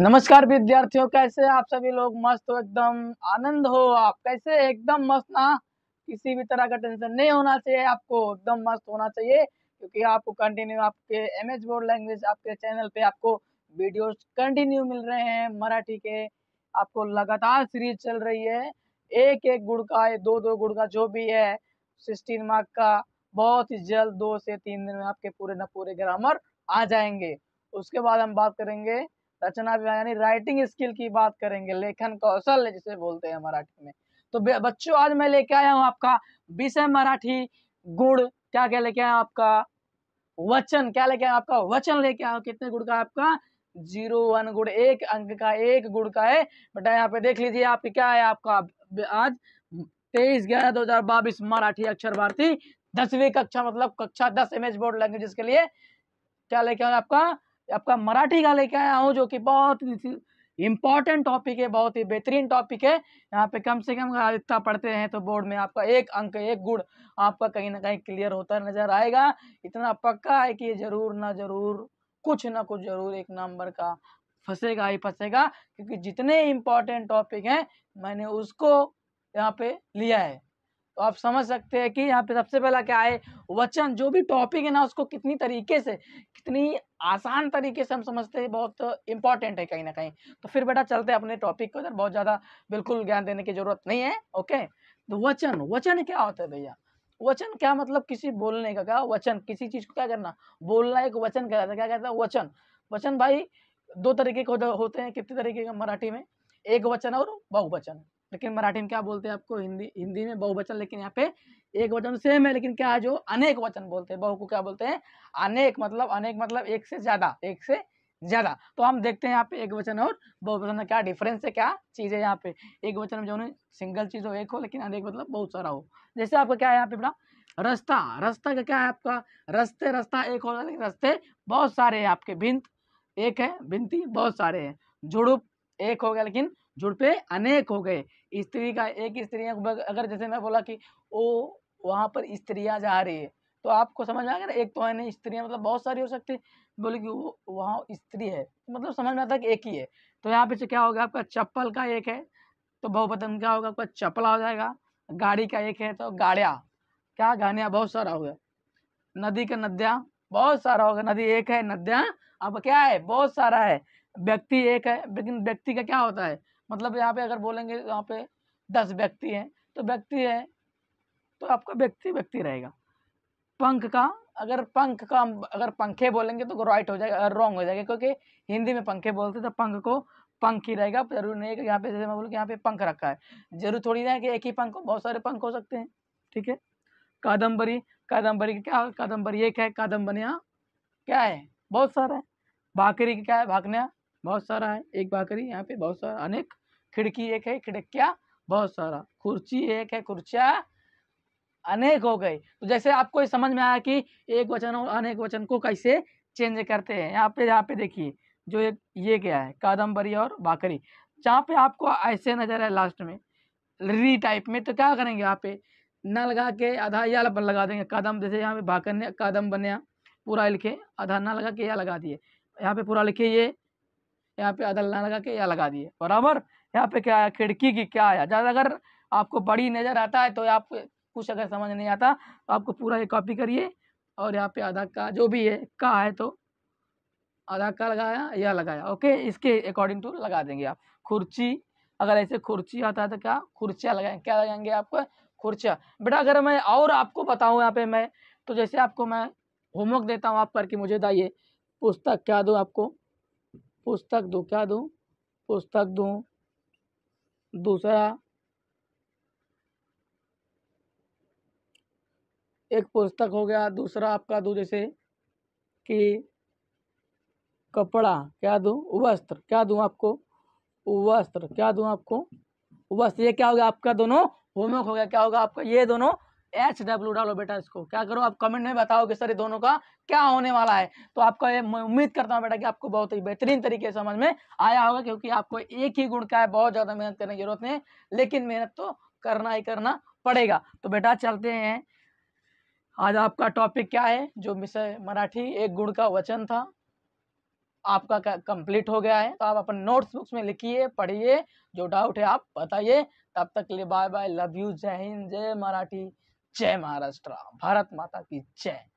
नमस्कार विद्यार्थियों कैसे आप सभी लोग मस्त हो एकदम आनंद हो आप कैसे एकदम मस्त ना किसी भी तरह का टेंशन नहीं होना चाहिए आपको एकदम मस्त होना चाहिए क्योंकि आपको कंटिन्यू आपके एम एच बोर्ड लैंग्वेज आपके चैनल पे आपको वीडियोस कंटिन्यू मिल रहे हैं मराठी के आपको लगातार सीरीज चल रही है एक एक गुड़ का दो दो गुड़ का जो भी है सिक्सटीन मार्क का बहुत ही जल्द दो से तीन दिन में आपके पूरे न पूरे ग्रामर आ जाएंगे उसके बाद हम बात करेंगे रचना विभाग यानी राइटिंग स्किल की बात करेंगे लेखन कौशल जिसे बोलते हैं मराठी में तो बच्चों आज मैं लेके आया हूँ आपका विषय मराठी गुण क्या क्या लेके आया आपका वचन क्या लेके आया आपका वचन लेके आया कितने गुण का आपका जीरो वन गुण एक अंक का एक गुण का है बेटा यहाँ पे देख लीजिए आप क्या है आपका आज तेईस ग्यारह दो हजार बाईस मराठी अक्षर भारती दसवीं कक्षा मतलब कक्षा दस एम बोर्ड लैंग्वेज के लिए क्या लेके आया आपका आपका मराठी का लेके आया हूँ जो कि बहुत इम्पॉर्टेंट टॉपिक है बहुत ही बेहतरीन टॉपिक है यहाँ पे कम से कम इतना पढ़ते हैं तो बोर्ड में आपका एक अंक एक गुड़ आपका कहीं ना कहीं क्लियर होता नजर आएगा इतना पक्का है कि जरूर ना जरूर कुछ ना कुछ जरूर एक नंबर का फंसेगा ही फंसेगा क्योंकि जितने इम्पॉर्टेंट टॉपिक हैं मैंने उसको यहाँ पे लिया है तो आप समझ सकते हैं कि यहाँ पे सबसे पहला क्या है वचन जो भी टॉपिक है ना उसको कितनी तरीके से कितनी आसान तरीके से हम समझते हैं बहुत इंपॉर्टेंट है कहीं ना कहीं तो फिर बेटा चलते हैं अपने टॉपिक के उधर बहुत ज़्यादा बिल्कुल ज्ञान देने की जरूरत नहीं है ओके तो वचन वचन क्या होता है भैया वचन क्या मतलब किसी बोलने का क्या वचन किसी चीज़ को क्या करना बोलना एक वचन कहलाता है क्या कहता है वचन वचन भाई दो तरीके के होते हैं कितने तरीके के मराठी में एक वचन और बहुवचन लेकिन मराठी में क्या बोलते हैं आपको हिंदी हिंदी में बहुवचन लेकिन यहाँ पे एक वचन सेम है लेकिन क्या है जो अनेक वचन बोलते हैं बहु को क्या बोलते हैं अनेक मतलब अनेक मतलब एक से ज्यादा एक से ज्यादा तो हम देखते हैं यहाँ पे एक वचन और बहुवचन में क्या डिफरेंस है क्या चीज है यहाँ पे एक वचन में जो है सिंगल चीज हो एक हो लेकिन अनेक मतलब बहुत सारा हो जैसे आपका क्या है यहाँ पे अपना रास्ता रास्ता का क्या है आपका रास्ते रास्ता एक हो लेकिन रास्ते बहुत सारे हैं आपके भिंत एक है भिंती बहुत सारे हैं झुड़ूप एक हो गया लेकिन जुड़पे अनेक हो गए स्त्री का एक स्त्री अगर जैसे मैं बोला कि ओ वहाँ पर स्त्रियाँ जा रही है तो आपको समझ में आ गया ना एक तो है नहीं स्त्रियाँ मतलब बहुत सारी हो सकती है बोले कि वो वहाँ स्त्री है तो मतलब समझ में आता है कि एक ही है तो यहाँ पे क्या होगा आपका चप्पल का एक है तो बहुवतन क्या होगा आपका चप्पल हो जाएगा गाड़ी का एक है तो गाड़िया क्या गानिया बहुत सारा होगा नदी का नद्या बहुत सारा होगा नदी एक है नद्या आपका क्या है बहुत सारा है व्यक्ति एक है लेकिन व्यक्ति का क्या होता है मतलब यहाँ पे अगर बोलेंगे यहाँ पे दस व्यक्ति हैं तो व्यक्ति है तो आपका व्यक्ति व्यक्ति रहेगा पंख का अगर पंख का अगर पंखे बोलेंगे तो राइट हो जाएगा रॉन्ग हो जाएगा क्योंकि हिंदी में पंखे बोलते तो पंख को पंख ही रहेगा जरूर नहीं है यहाँ पे जैसे मैं बोलूँ यहाँ पे पंख रखा है जरूर थोड़ी ना कि एक ही पंख बहुत सारे पंख हो सकते हैं ठीक है कादम्बरी कादम्बरी क्या कादम्बरी एक है कादम्बनिया क्या है बहुत सारा है भाकरी क्या है भाकनिया बहुत सारा है एक बाकरी यहाँ पे बहुत सारा अनेक खिड़की एक है खिड़किया बहुत सारा कुर्सी एक है कुर्सिया अनेक हो गई तो जैसे आपको ये समझ में आया कि एक वचन और अनेक वचन को कैसे चेंज करते हैं यहाँ पे यहाँ पे देखिए जो एक ये क्या है कादम्बरी और बाकरी जहाँ पे आपको ऐसे नजर है लास्ट में री टाइप में तो क्या करेंगे यहाँ पे न लगा के आधा या लगा देंगे कदम जैसे यहाँ पे भाकर ने कदम बनया पूरा लिखे आधा न लगा के या लगा दिए यहाँ पे पूरा लिखे ये यहाँ पे अदल ना लगा के या लगा दिए बराबर यहाँ पे क्या आया खिड़की की क्या आया ज़्यादा अगर आपको बड़ी नज़र आता है तो आप कुछ अगर समझ नहीं आता तो आपको पूरा ये कॉपी करिए और यहाँ पे आधा का जो भी है का है तो आधा का लगाया या लगाया ओके इसके अकॉर्डिंग टू लगा देंगे आप खुर्ची अगर ऐसे खुर्ची आता है तो क्या खुर्चिया लगाएंगे क्या लगाएंगे आपको खुर्चिया बेटा अगर मैं और आपको बताऊँ यहाँ पे मैं तो जैसे आपको मैं होमवर्क देता हूँ आप करके मुझे बताइए पुस्तक क्या दो आपको पुस्तक दो क्या दूँ पुस्तक दूँ दूसरा एक पुस्तक हो गया दूसरा आपका दूँ जैसे कि कपड़ा क्या दूँ वस्त्र क्या दूँ आपको वस्त्र क्या दूँ आपको वस्त्र ये क्या हो गया आपका दोनों होमवर्क हो गया क्या होगा आपका ये दोनों एच डब्ल्यू डालो बेटा इसको क्या करो आप कमेंट में बताओ कि सर ये दोनों का क्या होने वाला है तो आपका ये उम्मीद करता हूँ बेटा कि आपको बहुत ही बेहतरीन तरीके से समझ में आया होगा क्योंकि आपको एक ही गुण का है बहुत ज़्यादा मेहनत करने की जरूरत नहीं लेकिन मेहनत तो करना ही करना पड़ेगा तो बेटा चलते हैं आज आपका टॉपिक क्या है जो विषय मराठी एक गुण का वचन था आपका कंप्लीट हो गया है तो आप अपने नोट्स बुक्स में लिखिए पढ़िए जो डाउट है आप बताइए तब तक के लिए बाय बाय लव यू जय हिंद जय मराठी जय महाराष्ट्र भारत माता की जय